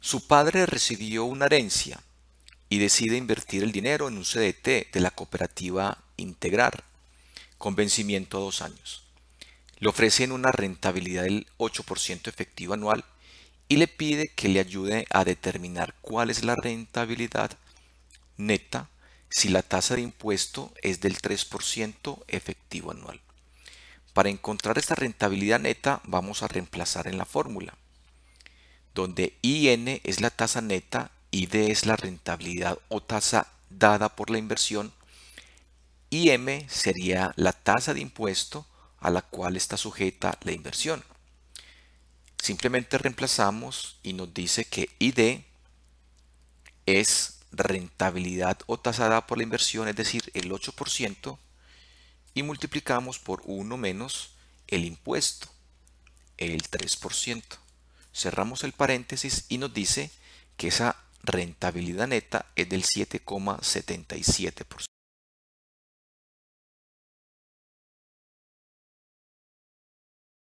Su padre recibió una herencia y decide invertir el dinero en un CDT de la cooperativa Integrar, con vencimiento a dos años. Le ofrecen una rentabilidad del 8% efectivo anual y le pide que le ayude a determinar cuál es la rentabilidad neta si la tasa de impuesto es del 3% efectivo anual. Para encontrar esta rentabilidad neta vamos a reemplazar en la fórmula donde IN es la tasa neta, ID es la rentabilidad o tasa dada por la inversión, IM sería la tasa de impuesto a la cual está sujeta la inversión. Simplemente reemplazamos y nos dice que ID es rentabilidad o tasa dada por la inversión, es decir, el 8%, y multiplicamos por 1 menos el impuesto, el 3% cerramos el paréntesis y nos dice que esa rentabilidad neta es del 7,77%.